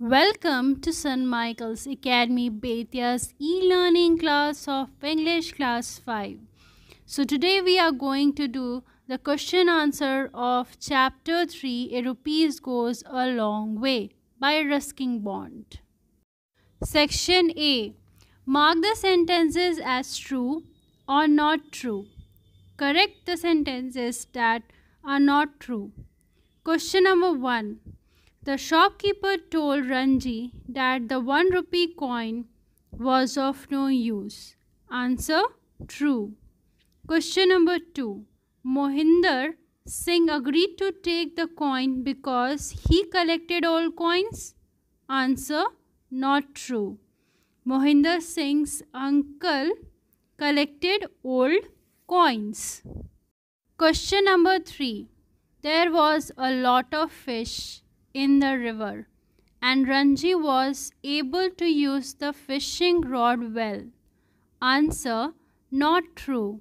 Welcome to St. Michael's Academy Bethias e-learning class of English class 5. So today we are going to do the question answer of chapter 3 A Rupees Goes a Long Way by Ruskin Bond. Section A Mark the sentences as true or not true. Correct the sentences that are not true. Question number 1 the shopkeeper told Ranji that the one rupee coin was of no use. Answer true. Question number two. Mohinder Singh agreed to take the coin because he collected all coins? Answer not true. Mohinder Singh's uncle collected old coins. Question number 3. There was a lot of fish in the river, and Ranji was able to use the fishing rod well. Answer Not true.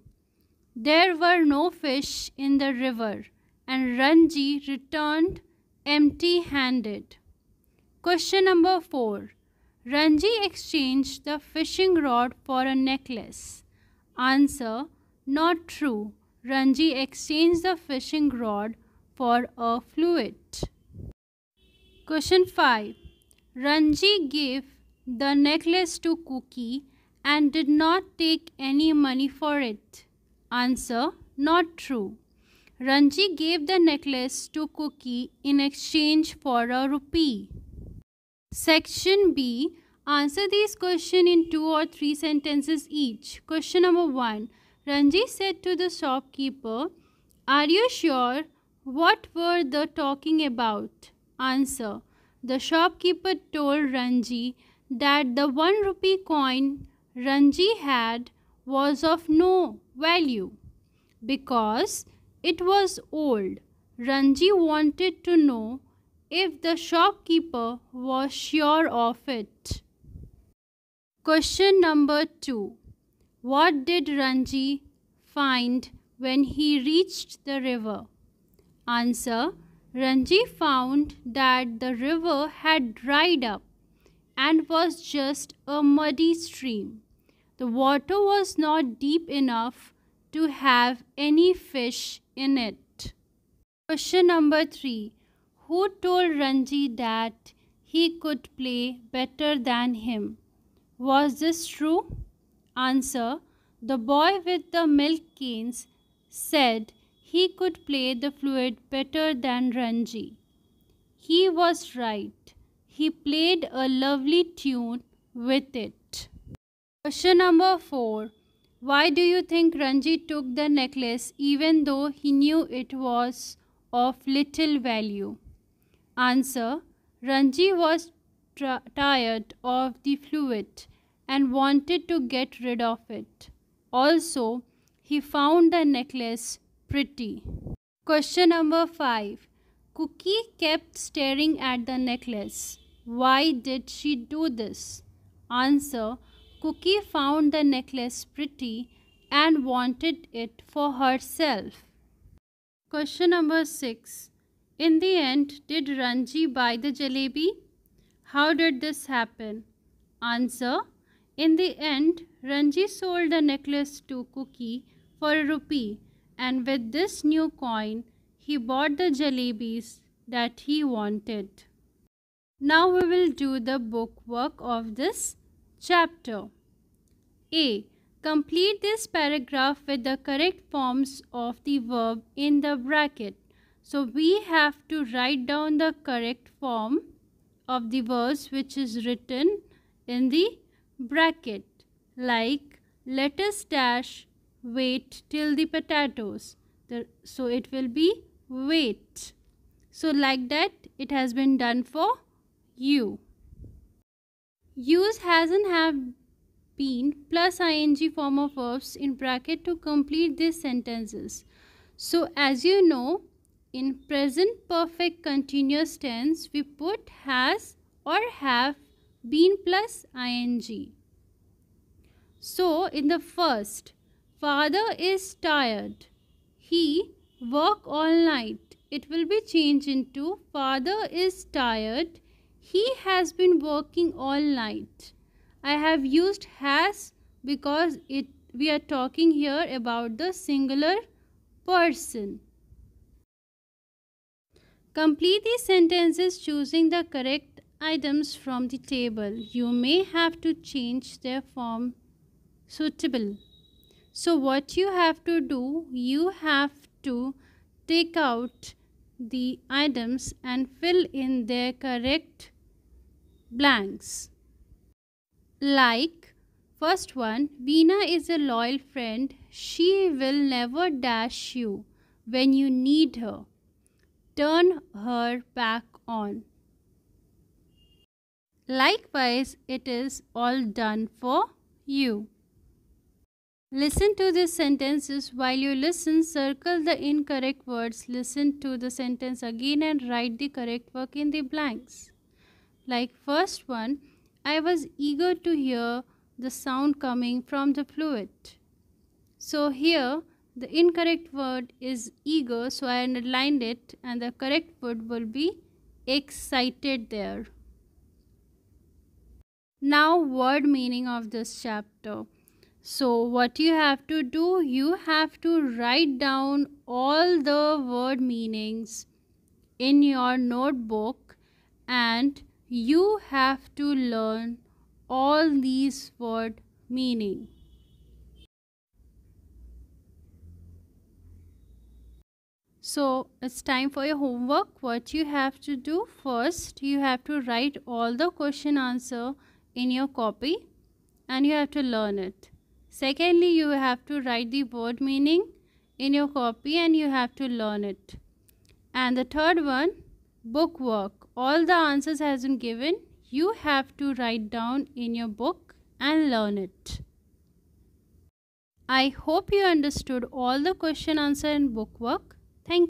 There were no fish in the river, and Ranji returned empty handed. Question number 4. Ranji exchanged the fishing rod for a necklace. Answer Not true. Ranji exchanged the fishing rod for a fluid. Question 5. Ranji gave the necklace to Cookie and did not take any money for it. Answer not true. Ranji gave the necklace to Cookie in exchange for a rupee. Section B Answer these questions in two or three sentences each. Question number one Ranji said to the shopkeeper, Are you sure? What were they talking about? answer. The shopkeeper told Ranji that the one rupee coin Ranji had was of no value because it was old. Ranji wanted to know if the shopkeeper was sure of it. Question number two What did Ranji find when he reached the river? Answer Ranji found that the river had dried up and was just a muddy stream. The water was not deep enough to have any fish in it. Question number three Who told Ranji that he could play better than him? Was this true? Answer The boy with the milk canes said he could play the flute better than Ranji. He was right. He played a lovely tune with it. Question number 4. Why do you think Ranji took the necklace even though he knew it was of little value? Answer. Ranji was tired of the fluid and wanted to get rid of it. Also, he found the necklace pretty. Question number 5. Cookie kept staring at the necklace. Why did she do this? Answer Cookie found the necklace pretty and wanted it for herself. Question number 6. In the end, did Ranji buy the jalebi? How did this happen? Answer In the end, Ranji sold the necklace to Cookie for a rupee and with this new coin he bought the jalebis that he wanted. Now we will do the bookwork of this chapter. A. Complete this paragraph with the correct forms of the verb in the bracket. So we have to write down the correct form of the verb which is written in the bracket like let us dash wait till the potatoes. The, so it will be wait. So like that it has been done for you. Use has and have been plus ing form of verbs in bracket to complete these sentences. So as you know in present perfect continuous tense we put has or have been plus ing. So in the first Father is tired. He work all night. It will be changed into Father is tired. He has been working all night. I have used has because it we are talking here about the singular person. Complete these sentences choosing the correct items from the table. You may have to change their form suitable so what you have to do you have to take out the items and fill in their correct blanks like first one Veena is a loyal friend she will never dash you when you need her turn her back on likewise it is all done for you Listen to the sentences. While you listen, circle the incorrect words. Listen to the sentence again and write the correct word in the blanks. Like first one, I was eager to hear the sound coming from the fluid. So here, the incorrect word is eager, so I underlined it and the correct word will be excited there. Now, word meaning of this chapter. So what you have to do, you have to write down all the word meanings in your notebook and you have to learn all these word meaning. So it's time for your homework. What you have to do first, you have to write all the question answer in your copy and you have to learn it. Secondly, you have to write the word meaning in your copy and you have to learn it. And the third one, book work. All the answers has been given. You have to write down in your book and learn it. I hope you understood all the question answer and book work. Thank you.